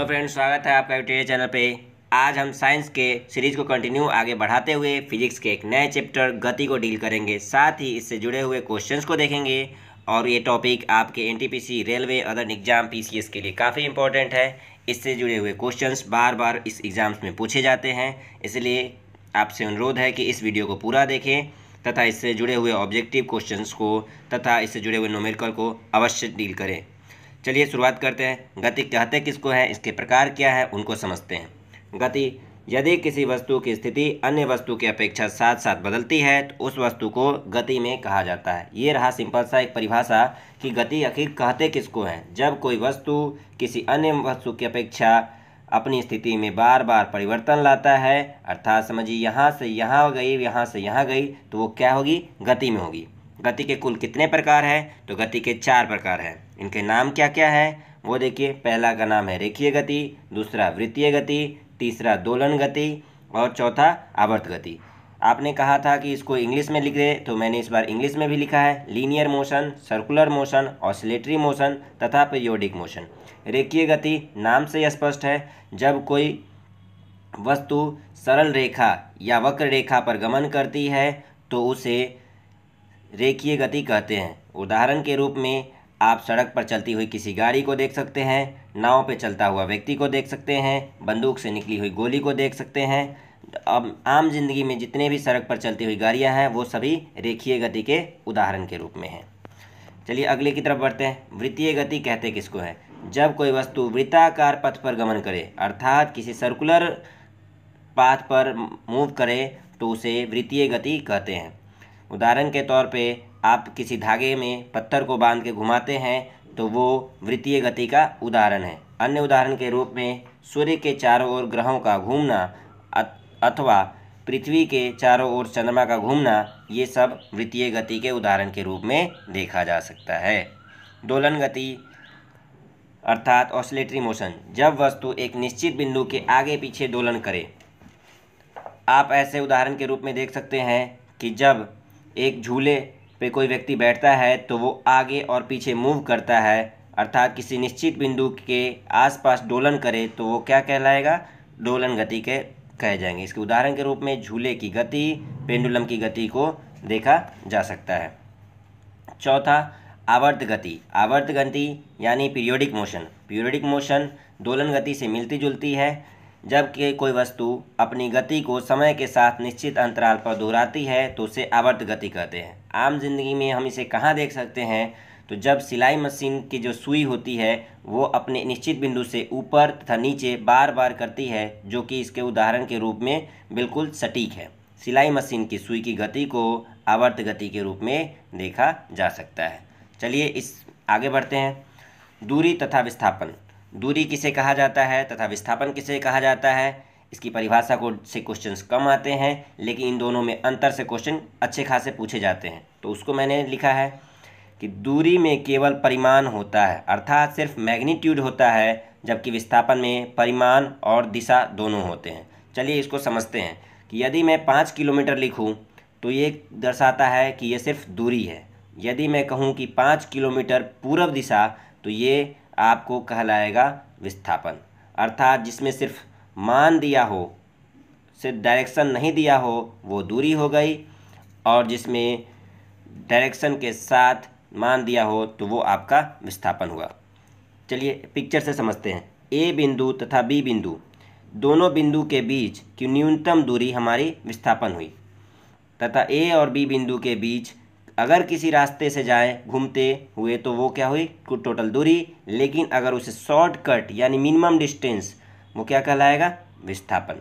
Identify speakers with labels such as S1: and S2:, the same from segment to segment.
S1: hello friends स्वागत है आपका यूट्यूब चैनल पे आज हम साइंस के सीरीज को कंटिन्यू आगे बढ़ाते हुए फिजिक्स के एक नए चैप्टर गति को डील करेंगे साथ ही इससे जुड़े हुए क्वेश्चंस को देखेंगे और ये टॉपिक आपके NTPC railway other exam PCS के लिए काफ़ी इंपॉर्टेंट है इससे जुड़े हुए क्वेश्चन बार बार इस एग्ज़ाम्स में पूछे जाते हैं इसलिए आपसे अनुरोध है कि इस वीडियो को पूरा देखें तथा इससे जुड़े हुए ऑब्जेक्टिव क्वेश्चंस को तथा इससे जुड़े हुए नोमेरिकल को अवश्य डील करें चलिए शुरुआत करते हैं गति कहते किसको है इसके प्रकार क्या है उनको समझते हैं गति यदि किसी वस्तु की स्थिति अन्य वस्तु की अपेक्षा साथ साथ बदलती है तो उस वस्तु को गति में कहा जाता है ये रहा सिंपल सा एक परिभाषा कि गति आखिर कहते किसको है जब कोई वस्तु किसी अन्य वस्तु की अपेक्षा अपनी स्थिति में बार बार परिवर्तन लाता है अर्थात समझिए यहाँ से यहाँ गई यहाँ से यहाँ गई तो वो क्या होगी गति में होगी गति के कुल कितने प्रकार है तो गति के चार प्रकार हैं इनके नाम क्या क्या है वो देखिए पहला का नाम है रेखीय गति दूसरा वृत्तीय गति तीसरा दोलन गति और चौथा आवर्त गति आपने कहा था कि इसको इंग्लिश में लिख दे तो मैंने इस बार इंग्लिश में भी लिखा है linear motion circular motion oscillatory motion तथा पीरियोडिक मोशन रेखीय गति नाम से स्पष्ट है जब कोई वस्तु सरल रेखा या वक्र रेखा पर गमन करती है तो उसे रेखीय गति कहते हैं उदाहरण के रूप में आप सड़क पर चलती हुई किसी गाड़ी को देख सकते हैं नाव पर चलता हुआ व्यक्ति को देख सकते हैं बंदूक से निकली हुई गोली को देख सकते हैं अब आम जिंदगी में जितने भी सड़क पर चलती हुई गाड़ियाँ हैं वो सभी रेखीय गति के उदाहरण के रूप में हैं चलिए अगले की तरफ बढ़ते हैं वृत्तीय गति कहते किसको है जब कोई वस्तु वृत्ताकार पथ पर गमन करे अर्थात किसी सर्कुलर पाथ पर मूव करे तो उसे वृत्तीय गति कहते हैं उदाहरण के तौर पे आप किसी धागे में पत्थर को बांध के घुमाते हैं तो वो वृत्तीय गति का उदाहरण है अन्य उदाहरण के रूप में सूर्य के चारों ओर ग्रहों का घूमना अथवा पृथ्वी के चारों ओर चंद्रमा का घूमना ये सब वृत्तीय गति के उदाहरण के रूप में देखा जा सकता है दोलन गति अर्थात ऑसिलेटरी मोशन जब वस्तु एक निश्चित बिंदु के आगे पीछे दोलन करे आप ऐसे उदाहरण के रूप में देख सकते हैं कि जब एक झूले पे कोई व्यक्ति बैठता है तो वो आगे और पीछे मूव करता है अर्थात किसी निश्चित बिंदु के आसपास डोलन करे तो वो क्या कहलाएगा डोलन गति के कहे जाएंगे इसके उदाहरण के रूप में झूले की गति पेंडुलम की गति को देखा जा सकता है चौथा आवर्त गति आवर्त गति यानी पीरियोडिक मोशन पीरियोडिक मोशन दोलन गति से मिलती जुलती है जबकि कोई वस्तु अपनी गति को समय के साथ निश्चित अंतराल पर दोहराती है तो उसे आवर्त गति कहते हैं आम जिंदगी में हम इसे कहाँ देख सकते हैं तो जब सिलाई मशीन की जो सुई होती है वो अपने निश्चित बिंदु से ऊपर तथा नीचे बार बार करती है जो कि इसके उदाहरण के रूप में बिल्कुल सटीक है सिलाई मशीन की सुई की गति को आवर्त गति के रूप में देखा जा सकता है चलिए इस आगे बढ़ते हैं दूरी तथा विस्थापन दूरी किसे कहा जाता है तथा विस्थापन किसे कहा जाता है इसकी परिभाषा को से क्वेश्चन कम आते हैं लेकिन इन दोनों में अंतर से क्वेश्चन अच्छे खासे पूछे जाते हैं तो उसको मैंने लिखा है कि दूरी में केवल परिमाण होता है अर्थात सिर्फ मैग्नीट्यूड होता है जबकि विस्थापन में परिमाण और दिशा दोनों होते हैं चलिए इसको समझते हैं कि यदि मैं पाँच किलोमीटर लिखूँ तो ये दर्शाता है कि ये सिर्फ दूरी है यदि मैं कहूँ कि पाँच किलोमीटर पूर्व दिशा तो ये आपको कहलाएगा विस्थापन अर्थात जिसमें सिर्फ मान दिया हो सिर्फ डायरेक्शन नहीं दिया हो वो दूरी हो गई और जिसमें डायरेक्शन के साथ मान दिया हो तो वो आपका विस्थापन हुआ चलिए पिक्चर से समझते हैं ए बिंदु तथा बी बिंदु दोनों बिंदु के बीच की न्यूनतम दूरी हमारी विस्थापन हुई तथा ए और बी बिंदु के बीच अगर किसी रास्ते से जाए घूमते हुए तो वो क्या हुई टोटल दूरी लेकिन अगर उसे शॉर्टकट यानी मिनिमम डिस्टेंस वो क्या कहलाएगा विस्थापन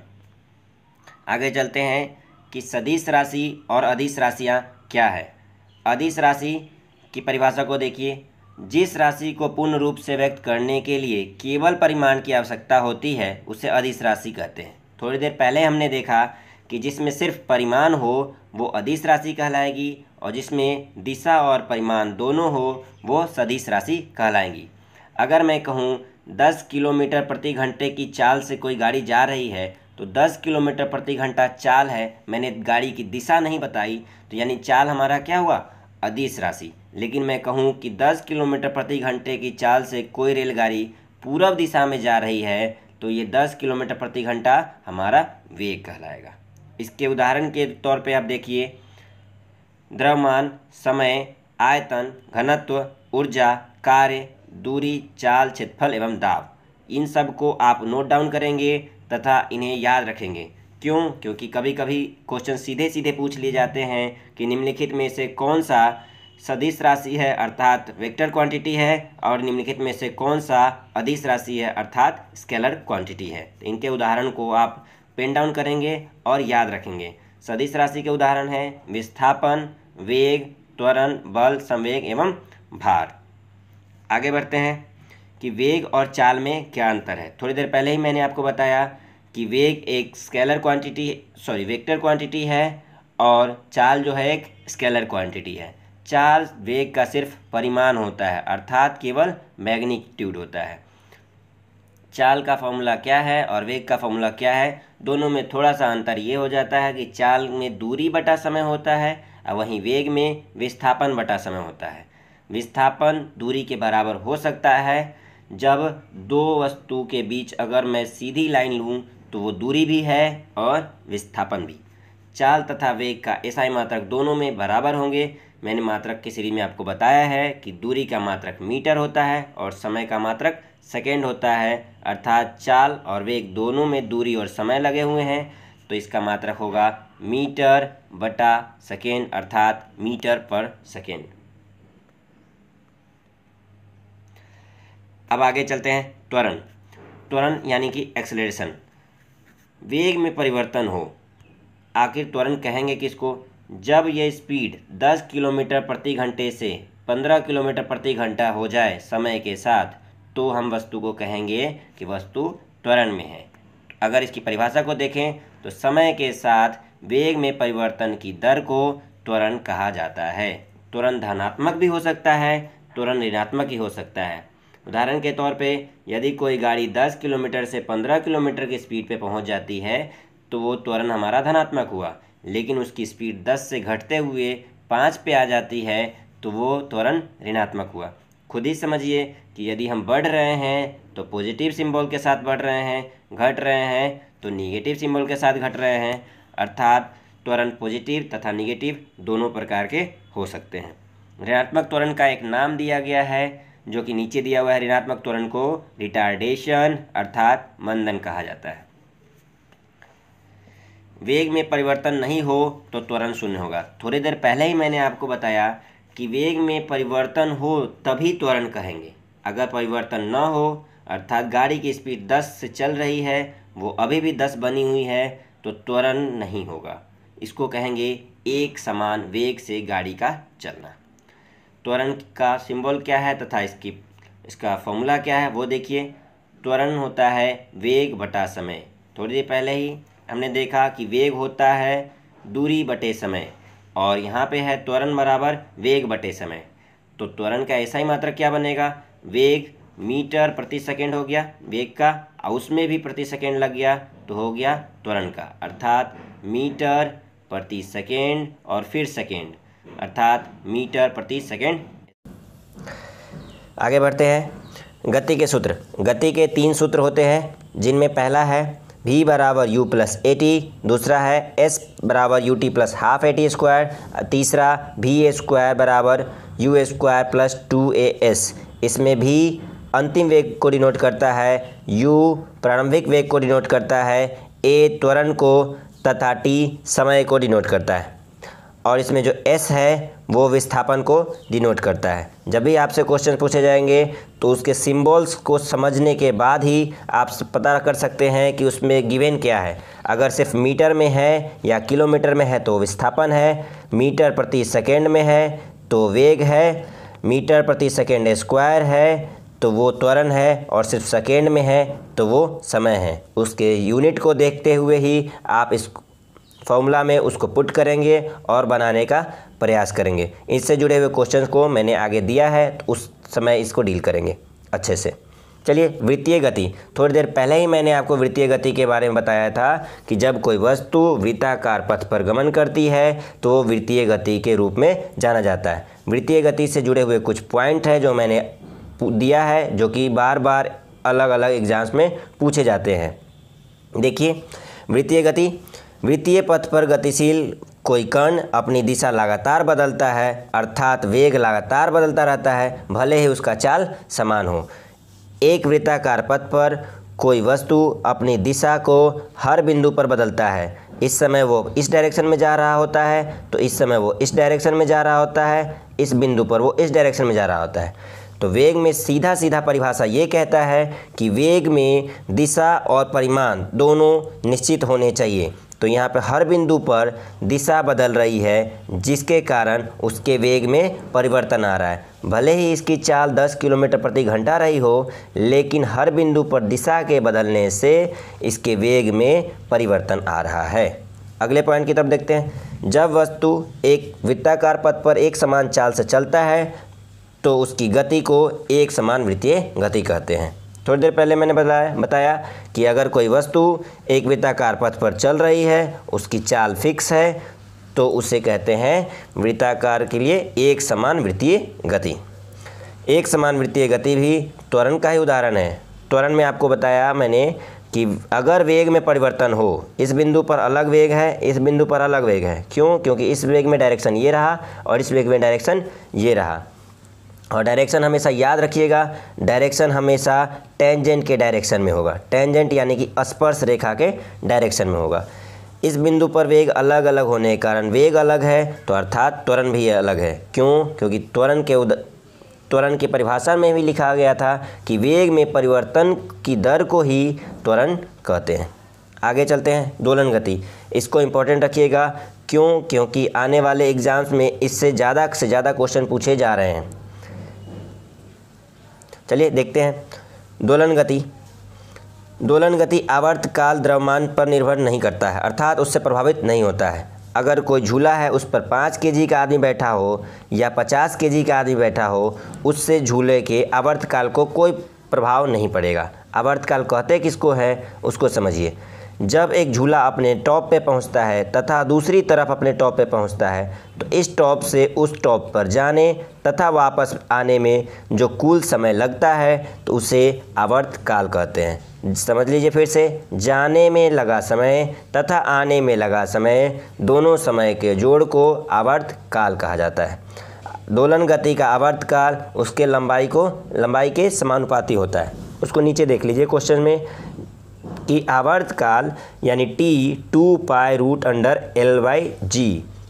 S1: आगे चलते हैं कि सदिश राशि और अधिश राशियाँ क्या है अधिश राशि की परिभाषा को देखिए जिस राशि को पूर्ण रूप से व्यक्त करने के लिए केवल परिमाण की आवश्यकता होती है उसे अधिश राशि कहते हैं थोड़ी देर पहले हमने देखा कि जिसमें सिर्फ परिमाण हो वो अधिश राशि कहलाएगी और जिसमें दिशा और परिमाण दोनों हो वो सदिश राशि कहलाएंगी अगर मैं कहूँ दस किलोमीटर प्रति घंटे की चाल से कोई गाड़ी जा रही है तो 10 किलोमीटर प्रति घंटा चाल है मैंने गाड़ी की दिशा नहीं बताई तो यानी चाल हमारा क्या हुआ अधिस राशि लेकिन मैं कहूँ कि 10 किलोमीटर प्रति घंटे की चाल से कोई रेलगाड़ी पूर्व दिशा में जा रही है तो ये 10 किलोमीटर प्रति घंटा हमारा वेग कहलाएगा इसके उदाहरण के तौर पर आप देखिए द्रव्यमान समय आयतन घनत्व ऊर्जा कार्य दूरी चाल क्षेत्रफल एवं दाब इन सब को आप नोट डाउन करेंगे तथा इन्हें याद रखेंगे क्यों क्योंकि कभी कभी क्वेश्चन सीधे सीधे पूछ लिए जाते हैं कि निम्नलिखित में से कौन सा सदिश राशि है अर्थात वेक्टर क्वांटिटी है और निम्नलिखित में से कौन सा अधिश राशि है अर्थात स्केलर क्वांटिटी है तो इनके उदाहरण को आप पेन डाउन करेंगे और याद रखेंगे सदिश राशि के उदाहरण हैं विस्थापन वेग त्वरण बल संवेग एवं भार आगे बढ़ते हैं कि वेग और चाल में क्या अंतर है थोड़ी देर पहले ही मैंने आपको बताया कि वेग एक scalar quantity sorry vector quantity है और चाल जो है एक स्केलर क्वांटिटी है चाल वेग का सिर्फ परिमाण होता है अर्थात केवल मैग्नीट्यूड होता है चाल का फॉर्मूला क्या है और वेग का फॉर्मूला क्या है दोनों में थोड़ा सा अंतर ये हो जाता है कि चाल में दूरी बटा समय होता है और वहीं वेग में विस्थापन बटा समय होता है विस्थापन दूरी के बराबर हो सकता है जब दो वस्तु के बीच अगर मैं सीधी लाइन लूँ तो वो दूरी भी है और विस्थापन भी चाल तथा वेग का एसआई मात्रक दोनों में बराबर होंगे मैंने मात्रक की सीरीज में आपको बताया है कि दूरी का मात्रक मीटर होता है और समय का मात्रक सेकेंड होता है अर्थात चाल और वेग दोनों में दूरी और समय लगे हुए हैं तो इसका मात्रक होगा मीटर बटा सेकेंड अर्थात मीटर पर सेकेंड अब आगे चलते हैं त्वरण त्वरण यानी कि एक्सलेशन वेग में परिवर्तन हो आखिर त्वरण कहेंगे किसको जब यह स्पीड 10 किलोमीटर प्रति घंटे से 15 किलोमीटर प्रति घंटा हो जाए समय के साथ तो हम वस्तु को कहेंगे कि वस्तु त्वरण में है अगर इसकी परिभाषा को देखें तो समय के साथ वेग में परिवर्तन की दर को त्वरण कहा जाता है त्वरण धनात्मक भी हो सकता है त्वरण ऋणात्मक ही हो सकता है उदाहरण के तौर पे यदि कोई गाड़ी 10 किलोमीटर से 15 किलोमीटर की स्पीड पे पहुंच जाती है तो वो त्वरण हमारा धनात्मक हुआ लेकिन उसकी स्पीड 10 से घटते हुए पाँच पे आ जाती है तो वो त्वरण ऋणात्मक हुआ खुद ही समझिए कि यदि हम बढ़ रहे हैं तो पॉजिटिव सिंबल के साथ बढ़ रहे हैं घट रहे हैं तो निगेटिव सिंबल के साथ घट रहे हैं अर्थात त्वरण पॉजिटिव तथा निगेटिव दोनों प्रकार के हो सकते हैं ऋणात्मक त्वरण का एक नाम दिया गया है जो कि नीचे दिया हुआ है ऋणात्मक त्वरण को रिटार्डेशन अर्थात मंदन कहा जाता है वेग में परिवर्तन नहीं हो तो त्वरण शून्य होगा थोड़ी देर पहले ही मैंने आपको बताया कि वेग में परिवर्तन हो तभी त्वरण कहेंगे अगर परिवर्तन न हो अर्थात गाड़ी की स्पीड 10 से चल रही है वो अभी भी दस बनी हुई है तो त्वरण नहीं होगा इसको कहेंगे एक समान वेग से गाड़ी का चलना त्वरण का सिंबल क्या है तथा इसकी इसका फॉर्मूला क्या है वो देखिए त्वरण होता है वेग बटा समय थोड़ी देर पहले ही हमने देखा कि वेग होता है दूरी बटे समय और यहाँ पे है त्वरण बराबर वेग बटे समय तो त्वरण का ऐसा ही मात्रक क्या बनेगा वेग मीटर प्रति सेकेंड हो गया वेग का और उसमें भी प्रति सेकेंड लग गया तो हो गया त्वरण का अर्थात मीटर प्रति सेकेंड और फिर सेकेंड अर्थात मीटर प्रति सेकेंड आगे बढ़ते हैं गति के सूत्र गति के तीन सूत्र होते हैं जिनमें पहला है भी बराबर यू प्लस ए टी दूसरा है एस बराबर u t plus half a t square तीसरा भी ए स्क्वायर बराबर u square plus two a s इसमें भी अंतिम वेग को डिनोट करता है यू प्रारंभिक वेग को डिनोट करता है ए त्वरण को तथा टी समय को डिनोट करता है और इसमें जो एस है वो विस्थापन को डिनोट करता है जब भी आपसे क्वेश्चन पूछे जाएंगे तो उसके सिंबल्स को समझने के बाद ही आप पता कर सकते हैं कि उसमें गिवेन क्या है अगर सिर्फ मीटर में है या किलोमीटर में है तो विस्थापन है मीटर प्रति सेकेंड में है तो वेग है मीटर प्रति सेकेंड स्क्वायर है तो वो त्वरण है और सिर्फ सेकेंड में है तो वो समय है उसके यूनिट को देखते हुए ही आप इस फॉर्मूला में उसको पुट करेंगे और बनाने का प्रयास करेंगे इससे जुड़े हुए क्वेश्चन को मैंने आगे दिया है तो उस समय इसको डील करेंगे अच्छे से चलिए वृत्तीय गति थोड़ी देर पहले ही मैंने आपको वृत्तीय गति के बारे में बताया था कि जब कोई वस्तु वृत्ताकार पथ पर गमन करती है तो वो वृत्तीय गति के रूप में जाना जाता है वृत्तीय गति से जुड़े हुए कुछ पॉइंट हैं जो मैंने दिया है जो कि बार बार अलग अलग एग्जाम्स में पूछे जाते हैं देखिए वृत्तीय गति वृत्तीय पथ पर गतिशील कोई कण अपनी दिशा लगातार बदलता है अर्थात वेग लगातार बदलता रहता है भले ही उसका चाल समान हो एक वृत्ताकार पथ पर कोई वस्तु अपनी दिशा को हर बिंदु पर बदलता है इस समय वो इस डायरेक्शन में जा रहा होता है तो इस समय वो इस डायरेक्शन में जा रहा होता है इस बिंदु पर वो इस डायरेक्शन में जा रहा होता है तो वेग में सीधा सीधा परिभाषा ये कहता है कि वेग में दिशा और परिमाण दोनों निश्चित होने चाहिए तो यहाँ पर हर बिंदु पर दिशा बदल रही है जिसके कारण उसके वेग में परिवर्तन आ रहा है भले ही इसकी चाल 10 किलोमीटर प्रति घंटा रही हो लेकिन हर बिंदु पर दिशा के बदलने से इसके वेग में परिवर्तन आ रहा है अगले पॉइंट की तरफ देखते हैं जब वस्तु एक वित्ताकार पथ पर एक समान चाल से चलता है तो उसकी गति को एक समान वृत्तीय गति कहते हैं थोड़ी देर पहले मैंने बताया बताया कि अगर कोई वस्तु एक वृत्ताकार पथ पर चल रही है उसकी चाल फिक्स है तो उसे कहते हैं वृत्ताकार के लिए एक समान वृत्तीय गति एक समान वृत्तीय गति भी त्वरण का ही उदाहरण है त्वरण में आपको बताया मैंने कि अगर वेग में परिवर्तन हो इस बिंदु पर अलग वेग है इस बिंदु पर अलग वेग है क्यों क्योंकि इस वेग में डायरेक्शन ये रहा और इस वेग में डायरेक्शन ये रहा और डायरेक्शन हमेशा याद रखिएगा डायरेक्शन हमेशा टेंजेंट के डायरेक्शन में होगा टेंजेंट यानी कि स्पर्श रेखा के डायरेक्शन में होगा इस बिंदु पर वेग अलग अलग होने के कारण वेग अलग है तो अर्थात त्वरण भी अलग है क्यों क्योंकि त्वरण के उद त्वरण की परिभाषा में भी लिखा गया था कि वेग में परिवर्तन की दर को ही त्वरण कहते हैं आगे चलते हैं दोलन गति इसको इम्पोर्टेंट रखिएगा क्यों क्योंकि आने वाले एग्ज़ाम्स में इससे ज़्यादा से ज़्यादा क्वेश्चन पूछे जा रहे हैं चलिए देखते हैं दोलन गति दोलन गति आवर्त काल द्रव्यमान पर निर्भर नहीं करता है अर्थात उससे प्रभावित नहीं होता है अगर कोई झूला है उस पर पाँच के का आदमी बैठा हो या पचास के का आदमी बैठा हो उससे झूले के आवर्तकाल को कोई प्रभाव नहीं पड़ेगा आवर्तकाल कहते किसको है उसको समझिए जब एक झूला अपने टॉप पे पहुंचता है तथा दूसरी तरफ अपने टॉप पे पहुंचता है तो इस टॉप से उस टॉप पर जाने तथा वापस आने में जो कुल समय लगता है तो उसे आवर्त काल कहते हैं समझ लीजिए फिर से जाने में लगा समय तथा आने में लगा समय दोनों समय के जोड़ को आवर्त काल कहा जाता है दोलन गति का आवर्त काल उसके लंबाई को लंबाई के समानुपाती होता है उसको नीचे देख लीजिए क्वेश्चन में कि आवर्तकाल यानी t two pi root under l by g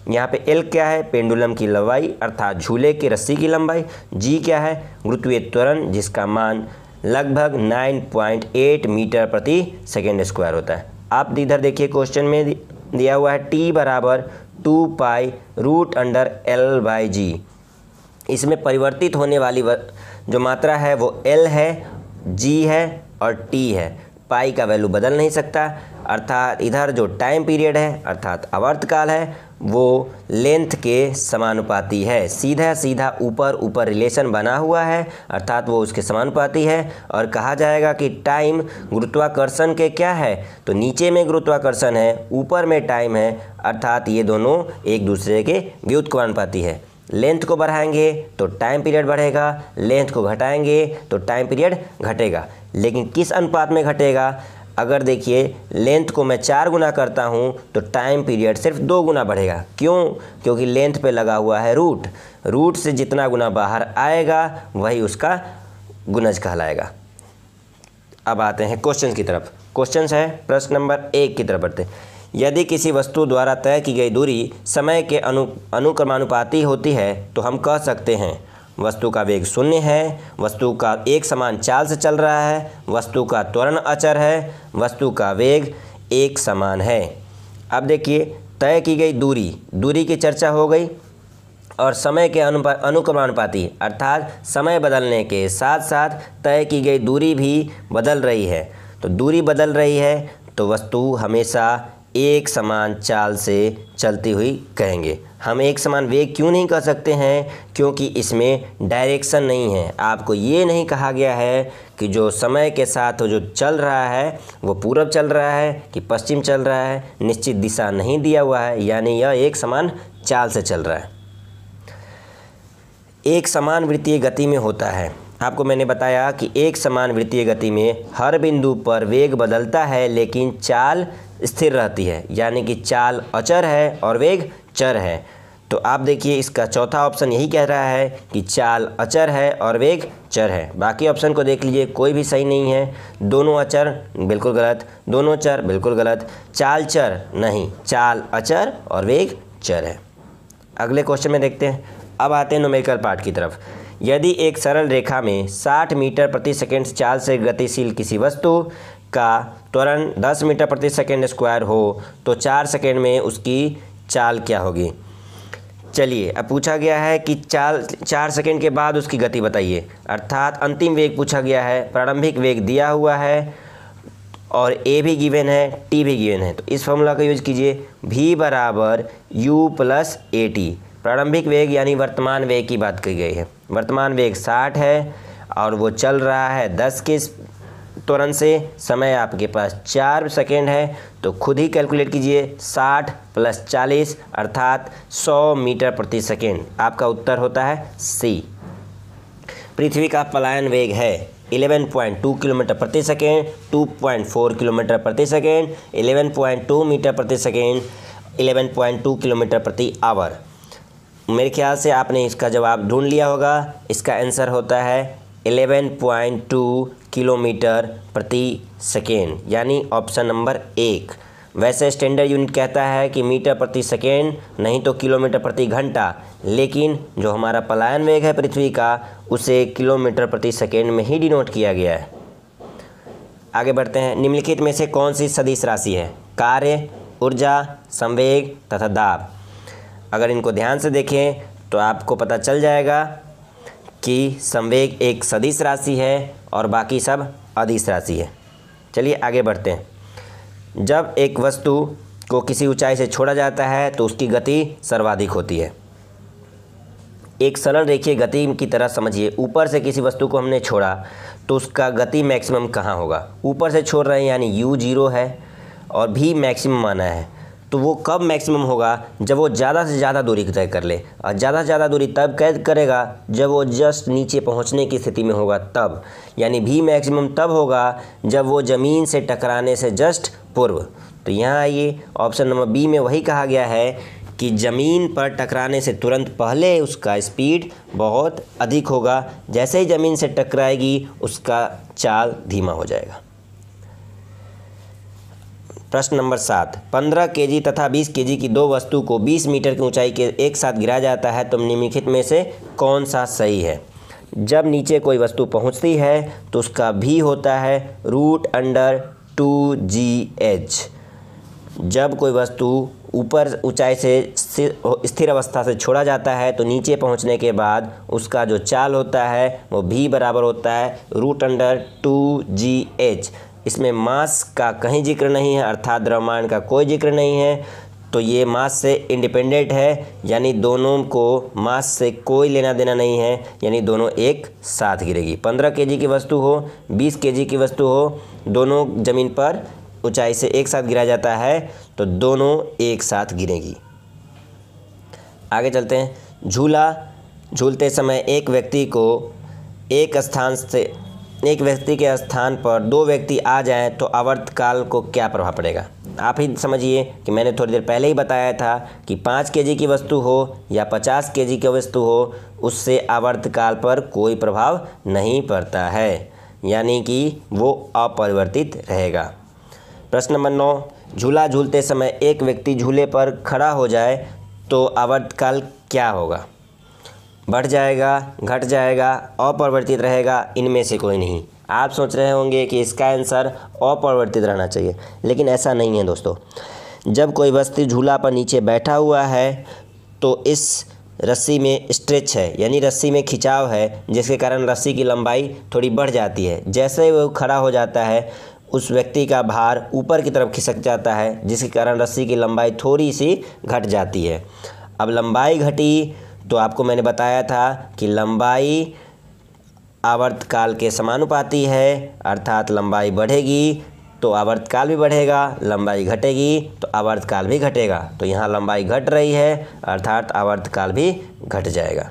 S1: यहाँ पे एल क्या है पेंडुलम की लंबाई अर्थात झूले के रस्सी की लंबाई जी क्या है गुरुत्वीय त्वरण जिसका मान लगभग 9.8 मीटर प्रति सेकेंड स्क्वायर होता है आप इधर देखिए क्वेश्चन में दिया हुआ है टी बराबर two pi root under l by g इसमें परिवर्तित होने वाली जो मात्रा है वो एल है जी है और टी है पाई का वैल्यू बदल नहीं सकता अर्थात इधर जो टाइम पीरियड है अर्थात आवर्तकाल है वो लेंथ के समानुपाती है सीधा सीधा ऊपर ऊपर रिलेशन बना हुआ है अर्थात वो उसके समानुपाती है और कहा जाएगा कि टाइम गुरुत्वाकर्षण के क्या है तो नीचे में गुरुत्वाकर्षण है ऊपर में टाइम है अर्थात ये दोनों एक दूसरे के व्युत्क्रमानुपाती है लेंथ को बढ़ाएंगे तो टाइम पीरियड बढ़ेगा लेंथ को घटाएंगे तो टाइम पीरियड घटेगा लेकिन किस अनुपात में घटेगा अगर देखिए लेंथ को मैं चार गुना करता हूँ तो टाइम पीरियड सिर्फ दो गुना बढ़ेगा क्यों क्योंकि लेंथ पे लगा हुआ है रूट रूट से जितना गुना बाहर आएगा वही उसका गुनज कहलाएगा अब आते हैं क्वेश्चन की तरफ क्वेश्चन है प्रश्न नंबर एक की तरफ बढ़ते हैं यदि किसी वस्तु द्वारा तय की गई दूरी समय के अनु अनुक्रमानुपाती होती है तो हम कह सकते हैं वस्तु का वेग शून्य है वस्तु का एक समान चाल से चल रहा है वस्तु का त्वरण अचर है वस्तु का वेग एक समान है अब देखिए तय की गई दूरी दूरी की चर्चा हो गई और समय के अनुपा अनुक्रमानुपाती अर्थात समय बदलने के साथ साथ तय की गई दूरी भी बदल रही है तो दूरी बदल रही है तो वस्तु हमेशा एक समान चाल से चलती हुई कहेंगे हम एक समान वेग क्यों नहीं कह सकते हैं क्योंकि इसमें डायरेक्शन नहीं है आपको ये नहीं कहा गया है कि जो समय के साथ जो चल रहा है वो पूरब चल रहा है कि पश्चिम चल रहा है निश्चित दिशा नहीं दिया हुआ है यानी यह एक समान चाल से चल रहा है एक समान वृत्तीय गति में होता है आपको मैंने बताया कि एक समान वृत्तीय गति में हर बिंदु पर वेग बदलता है लेकिन चाल स्थिर रहती है यानी कि चाल अचर है और वेग चर है तो आप देखिए इसका चौथा ऑप्शन यही कह रहा है कि चाल अचर है और वेग चर है बाकी ऑप्शन को देख लीजिए कोई भी सही नहीं है दोनों अचर बिल्कुल गलत दोनों चर बिल्कुल गलत चाल चर नहीं चाल अचर और वेग चर है अगले क्वेश्चन में देखते हैं अब आते हैं नोमेकल पार्ट की तरफ यदि एक सरल रेखा में 60 मीटर प्रति सेकंड चाल से गतिशील किसी वस्तु का त्वरण 10 मीटर प्रति सेकेंड स्क्वायर हो तो चार सेकेंड में उसकी चाल क्या होगी चलिए अब पूछा गया है कि चाल चार सेकेंड के बाद उसकी गति बताइए अर्थात अंतिम वेग पूछा गया है प्रारंभिक वेग दिया हुआ है और ए भी गिवन है टी भी गिवन है तो इस फॉर्मूला का यूज कीजिए भी बराबर यू प्लस ए टी प्रारंभिक वेग यानी वर्तमान वेग की बात की गई है वर्तमान वेग साठ है और वो चल रहा है दस के त्वरण से समय आपके पास चार सेकेंड है तो खुद ही कैलकुलेट कीजिए साठ प्लस चालीस अर्थात सौ मीटर प्रति सेकेंड आपका उत्तर होता है सी पृथ्वी का पलायन वेग है 11.2 किलोमीटर प्रति सेकेंड 2.4 किलोमीटर प्रति सेकेंड 11.2 मीटर प्रति सेकेंड 11.2 किलोमीटर प्रति आवर मेरे ख्याल से आपने इसका जवाब ढूंढ लिया होगा इसका आंसर होता है 11.2 किलोमीटर प्रति सेकेंड यानी ऑप्शन नंबर एक वैसे स्टैंडर्ड यूनिट कहता है कि मीटर प्रति सेकेंड नहीं तो किलोमीटर प्रति घंटा लेकिन जो हमारा पलायन वेग है पृथ्वी का उसे किलोमीटर प्रति सेकेंड में ही डिनोट किया गया है आगे बढ़ते हैं निम्नलिखित में से कौन सी सदिश राशि है कार्य ऊर्जा संवेग तथा दाब अगर इनको ध्यान से देखें तो आपको पता चल जाएगा कि संवेग एक सदिश राशि है और बाकी सब अदिश राशि है चलिए आगे बढ़ते हैं जब एक वस्तु को किसी ऊंचाई से छोड़ा जाता है तो उसकी गति सर्वाधिक होती है एक सरल रेखीय गति की तरह समझिए ऊपर से किसी वस्तु को हमने छोड़ा तो उसका गति मैक्सिमम कहाँ होगा ऊपर से छोड़ रहे हैं यानी यू जीरो है और भी मैक्सिमम माना है तो वो कब मैक्सिमम होगा जब वो ज़्यादा से ज़्यादा दूरी तय कर ले और ज़्यादा से ज़्यादा दूरी तब कैद करेगा जब वो जस्ट नीचे पहुंचने की स्थिति में होगा तब यानी भी मैक्सिमम तब होगा जब वो ज़मीन से टकराने से जस्ट पूर्व तो यहाँ आइए ऑप्शन नंबर बी में वही कहा गया है कि ज़मीन पर टकराने से तुरंत पहले उसका स्पीड बहुत अधिक होगा जैसे ही ज़मीन से टकराएगी उसका चाल धीमा हो जाएगा प्रश्न नंबर सात पंद्रह के जी तथा बीस के जी की दो वस्तु को बीस मीटर की ऊंचाई के एक साथ गिरा जाता है तो निम्नलिखित में से कौन सा सही है जब नीचे कोई वस्तु पहुंचती है तो उसका भी होता है root under two g h जब कोई वस्तु ऊपर ऊंचाई से स्थिर अवस्था से छोड़ा जाता है तो नीचे पहुंचने के बाद उसका जो चाल होता है वो भी बराबर होता है root under two g h इसमें मास का कहीं जिक्र नहीं है अर्थात द्रव्यमान का कोई जिक्र नहीं है तो ये मास से इंडिपेंडेंट है यानी दोनों को मास से कोई लेना देना नहीं है यानी दोनों एक साथ गिरेगी पंद्रह के की वस्तु हो बीस के की वस्तु हो दोनों ज़मीन पर ऊंचाई से एक साथ गिरा जाता है तो दोनों एक साथ गिरेगी आगे चलते हैं झूला झूलते समय एक व्यक्ति को एक स्थान से एक व्यक्ति के स्थान पर दो व्यक्ति आ जाएं तो आवर्तकाल को क्या प्रभाव पड़ेगा आप ही समझिए कि मैंने थोड़ी देर पहले ही बताया था कि पाँच के की वस्तु हो या पचास के की वस्तु हो उससे आवर्तकाल पर कोई प्रभाव नहीं पड़ता है यानी कि वो अपरिवर्तित रहेगा प्रश्न नंबर नौ झूला झूलते समय एक व्यक्ति झूले पर खड़ा हो जाए तो आवर्तकाल क्या होगा बढ़ जाएगा घट जाएगा अपरिवर्तित रहेगा इनमें से कोई नहीं आप सोच रहे होंगे कि इसका आंसर अपरिवर्तित रहना चाहिए लेकिन ऐसा नहीं है दोस्तों जब कोई वस्तु झूला पर नीचे बैठा हुआ है तो इस रस्सी में स्ट्रेच है यानी रस्सी में खिंचाव है जिसके कारण रस्सी की लंबाई थोड़ी बढ़ जाती है जैसे वो खड़ा हो जाता है उस व्यक्ति का भार ऊपर की तरफ खिसक जाता है जिसके कारण रस्सी की लंबाई थोड़ी सी घट जाती है अब लंबाई घटी तो आपको मैंने बताया था कि लंबाई आवर्तकाल के समानुपाती है अर्थात लंबाई बढ़ेगी तो आवर्तकाल भी बढ़ेगा लंबाई घटेगी तो आवर्तकाल भी घटेगा तो यहाँ लंबाई घट रही है अर्थात आवर्तकाल भी घट जाएगा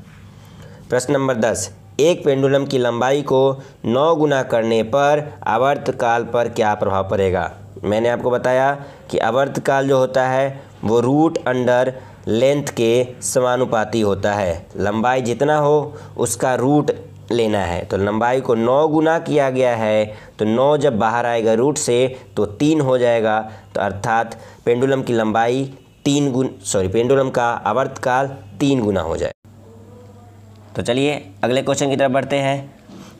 S1: प्रश्न नंबर दस एक पेंडुलम की लंबाई को नौ गुना करने पर आवर्तकाल पर क्या प्रभाव पड़ेगा मैंने आपको बताया कि आवर्तकाल जो होता है वो रूट अंडर लेंथ के समानुपाती होता है लंबाई जितना हो उसका रूट लेना है तो लंबाई को नौ गुना किया गया है तो नौ जब बाहर आएगा रूट से तो तीन हो जाएगा तो अर्थात पेंडुलम की लंबाई तीन गुण सॉरी पेंडुलम का आवर्तकाल तीन गुना हो जाए तो चलिए अगले क्वेश्चन की तरफ बढ़ते हैं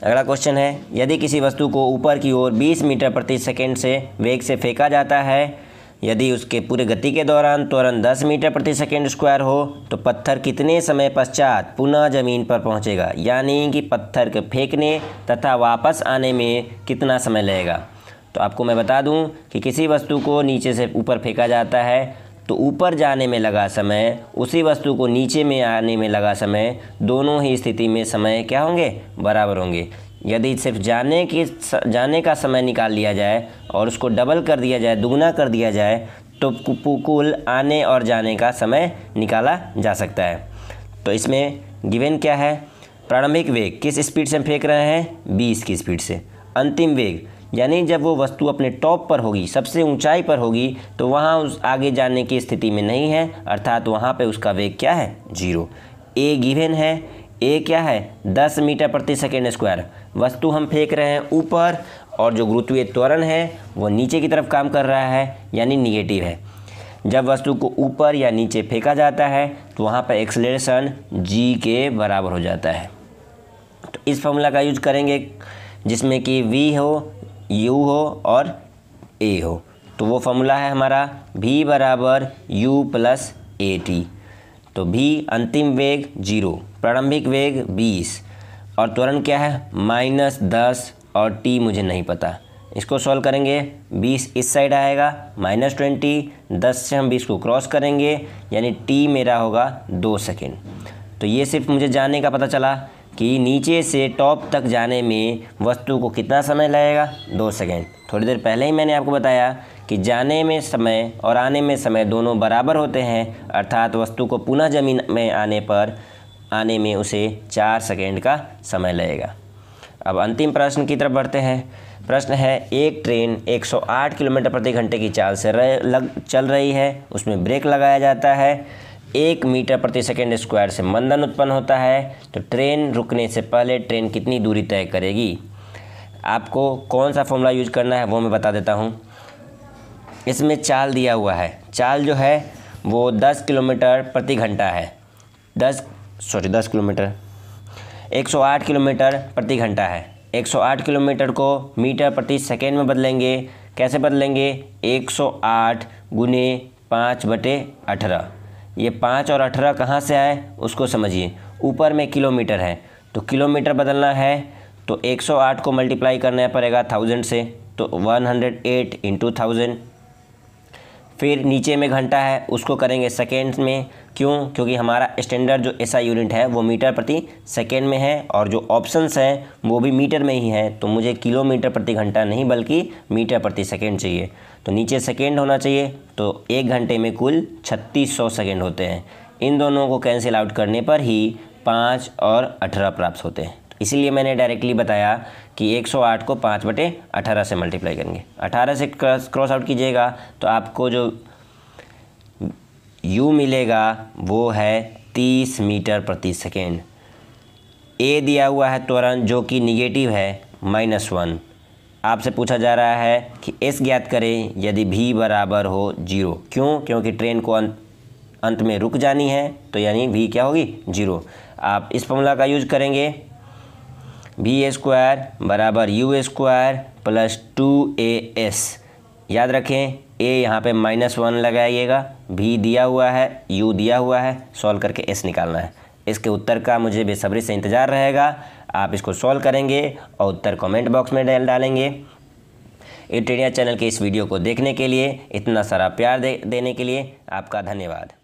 S1: अगला क्वेश्चन है यदि किसी वस्तु को ऊपर की ओर 20 मीटर प्रति सेकंड से वेग से फेंका जाता है यदि उसके पूरे गति के दौरान त्वरण 10 मीटर प्रति सेकेंड स्क्वायर हो तो पत्थर कितने समय पश्चात पुनः ज़मीन पर पहुंचेगा यानी कि पत्थर के फेंकने तथा वापस आने में कितना समय लगेगा तो आपको मैं बता दूं कि किसी वस्तु को नीचे से ऊपर फेंका जाता है तो ऊपर जाने में लगा समय उसी वस्तु को नीचे में आने में लगा समय दोनों ही स्थिति में समय क्या होंगे बराबर होंगे यदि सिर्फ जाने की जाने का समय निकाल लिया जाए और उसको डबल कर दिया जाए दुगना कर दिया जाए तो कुल आने और जाने का समय निकाला जा सकता है तो इसमें गिवेन क्या है प्रारंभिक वेग किस स्पीड से हम फेंक रहे हैं बीस की स्पीड से अंतिम वेग यानी जब वो वस्तु अपने टॉप पर होगी सबसे ऊंचाई पर होगी तो वहाँ उस आगे जाने की स्थिति में नहीं है अर्थात वहाँ पे उसका वेग क्या है जीरो ए गिवेन है ए क्या है दस मीटर प्रति सेकेंड स्क्वायर वस्तु हम फेंक रहे हैं ऊपर और जो गुरुत्वीय त्वरण है वो नीचे की तरफ काम कर रहा है यानी निगेटिव है जब वस्तु को ऊपर या नीचे फेंका जाता है तो वहाँ पर एक्सलेशन जी के बराबर हो जाता है तो इस फॉर्मूला का यूज करेंगे जिसमें कि वी हो यू हो और ए हो तो वो फॉर्मूला है हमारा भी बराबर यू प्लस ए टी तो भी अंतिम वेग जीरो प्रारंभिक वेग बीस और त्वरण क्या है माइनस दस और टी मुझे नहीं पता इसको सॉल्व करेंगे बीस इस साइड आएगा माइनस ट्वेंटी दस से हम बीस को क्रॉस करेंगे यानी टी मेरा होगा दो सेकेंड तो ये सिर्फ मुझे जाने का पता चला कि नीचे से टॉप तक जाने में वस्तु को कितना समय लगेगा दो सेकेंड थोड़ी देर पहले ही मैंने आपको बताया कि जाने में समय और आने में समय दोनों बराबर होते हैं अर्थात वस्तु को पुनः ज़मीन में आने पर आने में उसे चार सेकेंड का समय लगेगा अब अंतिम प्रश्न की तरफ बढ़ते हैं प्रश्न है एक ट्रेन 108 किलोमीटर प्रति घंटे की चाल से रह, लग चल रही है उसमें ब्रेक लगाया जाता है एक मीटर प्रति सेकेंड स्क्वायर से मंदन उत्पन्न होता है तो ट्रेन रुकने से पहले ट्रेन कितनी दूरी तय करेगी आपको कौन सा फॉर्मूला यूज करना है वो मैं बता देता हूँ इसमें चाल दिया हुआ है चाल जो है वो 10 किलोमीटर प्रति घंटा है 10 सॉरी दस किलोमीटर एक सौ आठ किलोमीटर प्रति घंटा है एक सौ आठ किलोमीटर को मीटर प्रति सेकेंड में बदलेंगे कैसे बदलेंगे एक सौ आठ गुने पाँच बटे अठारह ये पाँच और अठारह कहाँ से आए उसको समझिए ऊपर में किलोमीटर है तो किलोमीटर बदलना है तो 108 को मल्टीप्लाई करना पड़ेगा थाउजेंड से तो 108 हंड्रेड एट इंटू थाउजेंड फिर नीचे में घंटा है उसको करेंगे सेकेंड में क्यों क्योंकि हमारा स्टैंडर्ड जो ऐसा यूनिट है वो मीटर प्रति सेकेंड में है और जो ऑप्शंस हैं वो भी मीटर में ही हैं तो मुझे किलोमीटर प्रति घंटा नहीं बल्कि मीटर प्रति सेकेंड चाहिए तो नीचे सेकेंड होना चाहिए तो एक घंटे में कुल छत्तीस सौ सेकेंड होते हैं इन दोनों को कैंसिल आउट करने पर ही पाँच और अठारह प्राप्त होते हैं इसीलिए मैंने डायरेक्टली बताया कि 108 को पाँच बटे अठारह से मल्टीप्लाई करेंगे 18 से क्रॉस आउट कीजिएगा तो आपको जो यू मिलेगा वो है 30 मीटर प्रति सेकेंड ए दिया हुआ है त्वरण जो कि निगेटिव है माइनस वन आपसे पूछा जा रहा है कि एस ज्ञात करें यदि भी बराबर हो जीरो क्यों क्योंकि ट्रेन को अंत अंत में रुक जानी है तो यानी भी क्या होगी जीरो आप इस फॉर्मूला का यूज करेंगे बी स्क्वायर बराबर u square plus two a s याद रखें ए यहाँ पे माइनस वन लगाइएगा भी दिया हुआ है यू दिया हुआ है सॉल्व करके एस निकालना है इसके उत्तर का मुझे बेसब्री से इंतज़ार रहेगा आप इसको सॉल्व करेंगे और उत्तर कमेंट बॉक्स में डाल डालेंगे एटेरिया चैनल के इस वीडियो को देखने के लिए इतना सारा प्यार दे, देने के लिए आपका धन्यवाद